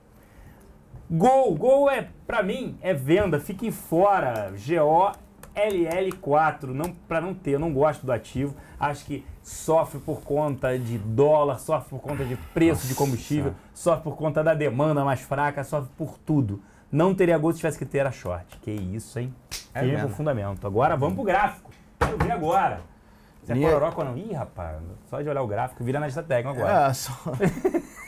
Gol! Gol é, pra mim, é venda. Fiquem fora. G O L L 4 Não, pra não ter, eu não gosto do ativo. Acho que sofre por conta de dólar, sofre por conta de preço Nossa. de combustível, sofre por conta da demanda mais fraca, sofre por tudo. Não teria gosto se tivesse que ter a short. Que isso, hein? É Tem fundamento. Agora vamos pro gráfico. Quero ver agora. Você é Minha... é pororoca ou não? Ih, rapaz, só de olhar o gráfico, vira na técnica agora. É, só...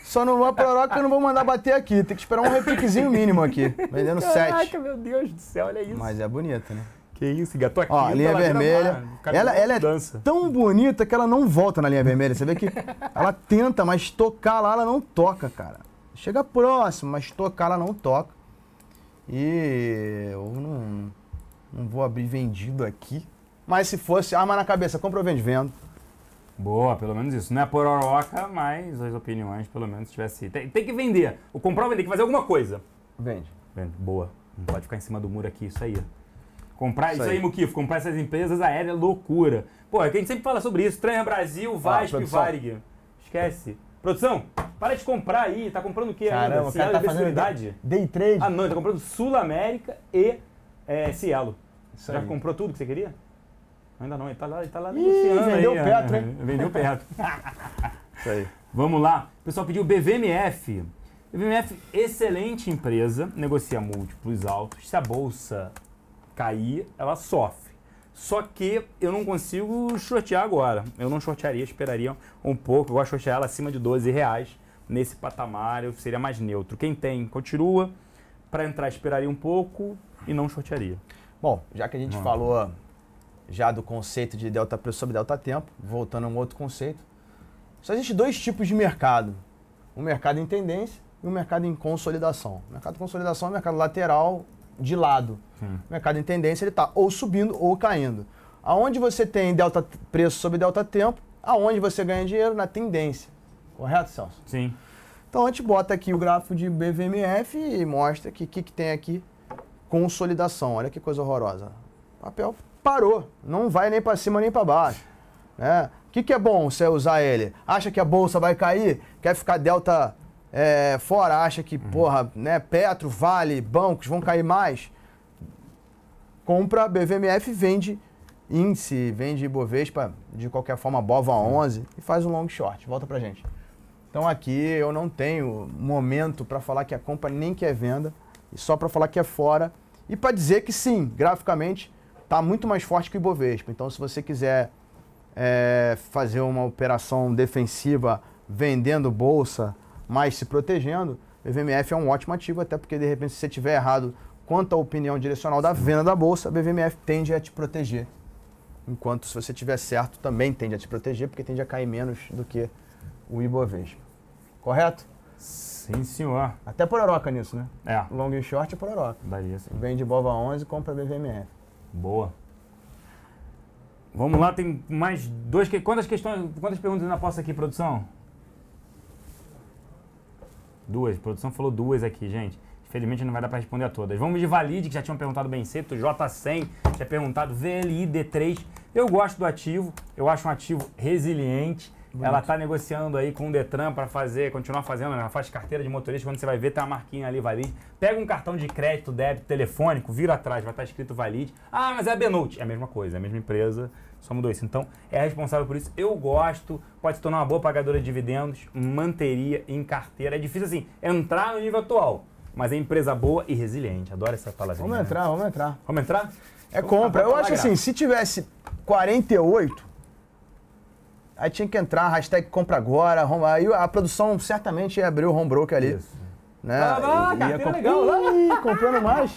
só não vou pororoca que eu não vou mandar bater aqui. Tem que esperar um repiquezinho mínimo aqui. Vendendo sete. 7. Caraca, meu Deus do céu, olha isso. Mas é bonito, né? Que isso, gato aqui. Ó, tá a linha vermelha. ela, ela é dança. tão bonita que ela não volta na linha vermelha. Você vê que ela tenta, mas tocar lá ela não toca, cara. Chega próximo, mas tocar ela não toca. E eu não, não vou abrir vendido aqui. Mas se fosse, arma na cabeça, compra ou vende? Vendo. Boa, pelo menos isso. Não é pororoca, mas as opiniões, pelo menos, tivesse. Tem, tem que vender. O comprar ou vender, tem que fazer alguma coisa. Vende. Vende. Boa. Não pode ficar em cima do muro aqui, isso aí. Comprar isso, aí, aí Mukifo, comprar essas empresas aéreas, é loucura. Pô, é que a gente sempre fala sobre isso. Trans Brasil, Vasco ah, e Varig. Esquece. Produção, para de comprar aí. Tá comprando o quê Caramba, ainda? Cielo tá fazendo day trade. Ah, não, tá comprando Sul América e é, Cielo. Isso Já aí. comprou tudo que você queria? Ainda não, ele tá lá, ele tá lá Ih, negociando. Vendeu aí, é. Petro, hein? Vendeu petro isso aí. Vamos lá. O pessoal pediu BVMF. BVMF, excelente empresa, negocia múltiplos altos. Se é a bolsa cair, ela sofre. Só que eu não consigo shortear agora. Eu não shortearia, esperaria um pouco. Eu gosto de shortear ela acima de 12 reais. Nesse patamar eu seria mais neutro. Quem tem, continua. Para entrar, esperaria um pouco e não shortearia. Bom, já que a gente falou já do conceito de delta preço sobre delta tempo, voltando a um outro conceito, só existe dois tipos de mercado. Um mercado em tendência e um mercado em consolidação. O mercado consolidação é mercado lateral de lado. Hum. O né, mercado em tendência ele está ou subindo ou caindo. Aonde você tem delta preço sobre delta tempo, aonde você ganha dinheiro na tendência. Correto, Celso? Sim. Então a gente bota aqui o gráfico de BVMF e mostra que o que, que tem aqui consolidação. Olha que coisa horrorosa. O papel parou, não vai nem para cima nem para baixo. Né? O que, que é bom você usar ele? Acha que a bolsa vai cair? Quer ficar delta é, fora acha que, uhum. porra, né, Petro, Vale, bancos vão cair mais, compra BVMF, vende índice, vende Bovespa, de qualquer forma, Bova 11 uhum. e faz um long short. Volta pra gente. Então aqui eu não tenho momento para falar que é compra nem que é venda, e só para falar que é fora e para dizer que sim, graficamente está muito mais forte que o Ibovespa. Então se você quiser é, fazer uma operação defensiva vendendo bolsa mas se protegendo, o BVMF é um ótimo ativo, até porque de repente se você tiver errado quanto à opinião direcional da venda da bolsa, o BVMF tende a te proteger. Enquanto se você tiver certo, também tende a te proteger, porque tende a cair menos do que o Ibovespa. Correto? Sim, senhor. Até pororoca nisso, né? É. Long e short é pororoca. Daria sim. Vende Bova 11 e compra BVMF. Boa. Vamos lá, tem mais duas... Quantas questões, quantas perguntas ainda posso aqui, produção? Duas, a produção falou duas aqui, gente. Infelizmente não vai dar para responder a todas. Vamos de Valide, que já tinham perguntado bem cedo, J100, tinha perguntado VLID3. Eu gosto do ativo, eu acho um ativo resiliente, Bonito. Ela está negociando aí com o Detran para fazer, continuar fazendo, né? ela faz carteira de motorista, quando você vai ver, tem tá a marquinha ali, valide. Pega um cartão de crédito, débito, telefônico, vira atrás, vai estar tá escrito valide. Ah, mas é a Benult É a mesma coisa, é a mesma empresa, só mudou isso. Então, é responsável por isso. Eu gosto, pode se tornar uma boa pagadora de dividendos, manteria em carteira. É difícil, assim, entrar no nível atual, mas é empresa boa e resiliente. Adoro essa palavra Vamos né? entrar, né? vamos entrar. Vamos entrar? É então, compra. Eu tá acho assim, se tivesse 48 Aí tinha que entrar, hashtag compra agora, home, aí a produção certamente abriu o home broker ali. Isso. Né? ia comp... legal, Ih, comprando mais.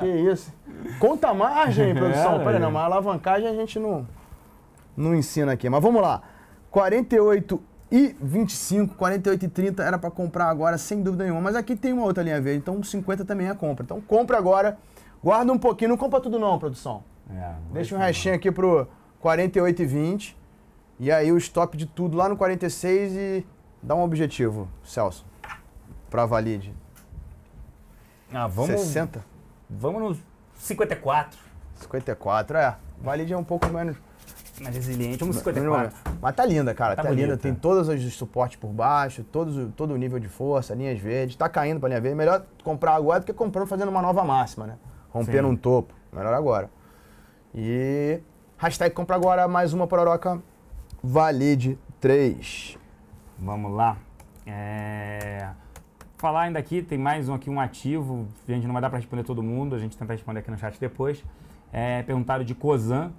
que isso. Conta margem, é, produção. É, Pera, não, mas a alavancagem a gente não, não ensina aqui. Mas vamos lá. 48 e 25, 48 e 30 era para comprar agora, sem dúvida nenhuma. Mas aqui tem uma outra linha verde, então 50 também é compra. Então compra agora, guarda um pouquinho, não compra tudo não, produção. É, Deixa um restinho aqui pro 48 e 20. E aí o stop de tudo lá no 46 e dá um objetivo, Celso, para valide. Ah, vamos 60. Vamos nos 54. 54, é. Valide é um pouco menos mais resiliente, vamos 54. Mas tá linda, cara. Tá, tá linda. Tem todos os suportes por baixo, todos, todo o nível de força, linhas verdes. Tá caindo pra linha verde. Melhor comprar agora do que comprando fazendo uma nova máxima, né? Rompendo Sim. um topo. Melhor agora. E hashtag compra agora mais uma pororoca valide 3. Vamos lá. É... Falar ainda aqui, tem mais um aqui, um ativo. A gente não vai dar para responder todo mundo, a gente tenta responder aqui no chat depois. É, perguntaram de COSAN.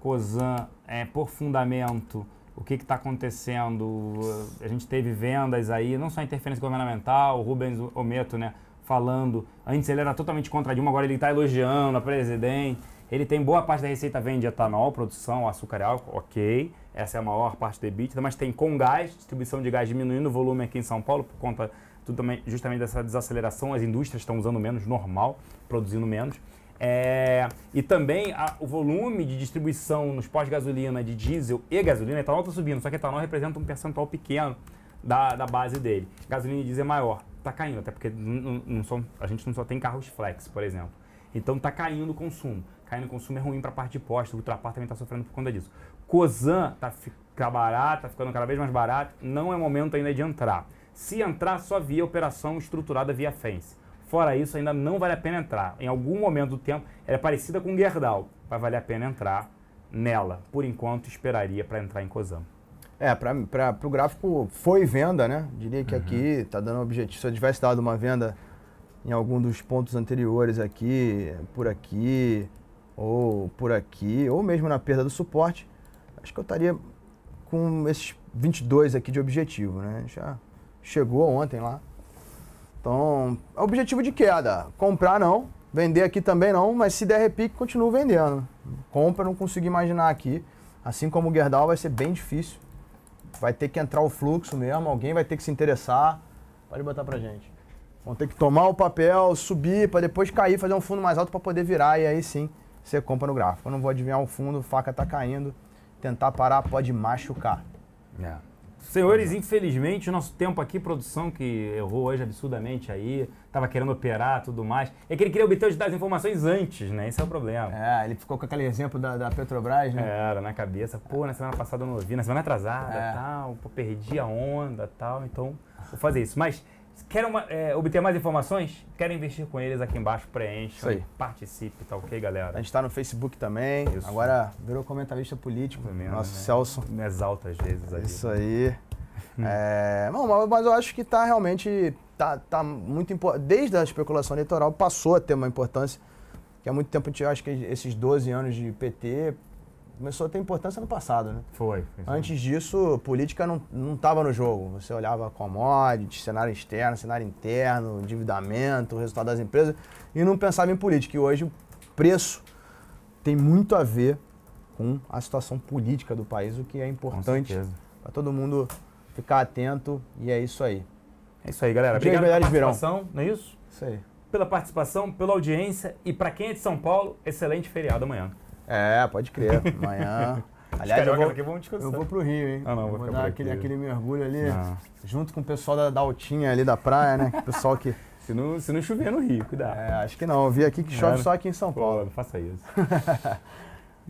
COSAN, é, por fundamento, o que está acontecendo? A gente teve vendas aí, não só interferência governamental, o Rubens Ometo, né? Falando, antes ele era totalmente contra a Dilma, agora ele está elogiando a presidente. Ele tem boa parte da receita vem de etanol, produção, açúcar e álcool, ok. Essa é a maior parte do EBITDA, mas tem com gás, distribuição de gás diminuindo o volume aqui em São Paulo por conta tudo também, justamente dessa desaceleração, as indústrias estão usando menos, normal, produzindo menos. É, e também a, o volume de distribuição nos pós-gasolina de diesel e gasolina, etanol está subindo, só que etanol representa um percentual pequeno da, da base dele. Gasolina e diesel é maior, está caindo, até porque não, não só, a gente não só tem carros flex, por exemplo. Então está caindo o consumo. Cair no consumo é ruim para a parte de posta. O Ultrapar também está sofrendo por conta disso. Cozan está ficando tá barato, está ficando cada vez mais barato. Não é momento ainda de entrar. Se entrar, só via operação estruturada via Fence. Fora isso, ainda não vale a pena entrar. Em algum momento do tempo, ela é parecida com Gerdau. Vai valer a pena entrar nela. Por enquanto, esperaria para entrar em Cozan. É, para o gráfico foi venda, né? Diria que uhum. aqui está dando objetivo. Se eu tivesse dado uma venda em algum dos pontos anteriores aqui, por aqui, ou por aqui, ou mesmo na perda do suporte, acho que eu estaria com esses 22 aqui de objetivo, né? Já chegou ontem lá. Então, é objetivo de queda. Comprar não, vender aqui também não, mas se der repique, continuo vendendo. Compra, não consigo imaginar aqui. Assim como o Gerdau vai ser bem difícil. Vai ter que entrar o fluxo mesmo, alguém vai ter que se interessar. Pode botar pra gente. Vão ter que tomar o papel, subir, para depois cair, fazer um fundo mais alto para poder virar, e aí sim você compra no gráfico. Eu não vou adivinhar o fundo, faca está caindo, tentar parar pode machucar. É. Senhores, infelizmente, o nosso tempo aqui, produção que errou hoje absurdamente aí, tava querendo operar tudo mais, é que ele queria obter as informações antes, né? Esse é o problema. É, ele ficou com aquele exemplo da, da Petrobras, né? Era, na cabeça. Pô, na semana passada eu não ouvi, na semana atrasada, é. tal, pô, perdi a onda, tal, então vou fazer isso. Mas Querem uma, é, obter mais informações? Querem investir com eles aqui embaixo, preencha, participe, tá ok, galera? A gente tá no Facebook também, Isso. agora virou comentarista político, mesmo, nosso né? Celso. Me exalta às vezes Isso aí. é, bom, mas eu acho que tá realmente, tá, tá muito importante, desde a especulação eleitoral passou a ter uma importância, que há muito tempo, a gente acho que esses 12 anos de PT começou a ter importância no passado, né? Foi. Antes disso, política não estava no jogo. Você olhava commodities, cenário externo, cenário interno, endividamento, resultado das empresas, e não pensava em política. E hoje o preço tem muito a ver com a situação política do país, o que é importante para todo mundo ficar atento. E é isso aí. É isso aí, galera. Obrigado pela participação, virão. não é isso? Isso aí. Pela participação, pela audiência e para quem é de São Paulo, excelente feriado amanhã. É, pode crer. Amanhã. Aliás, eu vou, daqui vão eu vou pro Rio, hein? Ah, não, vou, vou dar aquele, aquele mergulho ali, ah. junto com o pessoal da, da altinha ali da praia, né? O pessoal que... Se não, se não chover no Rio, cuidado. É, acho que não. Eu vi aqui que chove só aqui em São Paulo. Pô, não faça isso.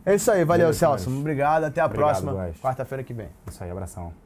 é isso aí. Valeu, Celso. Obrigado. Até a Obrigado, próxima. Quarta-feira que vem. Isso aí. Abração.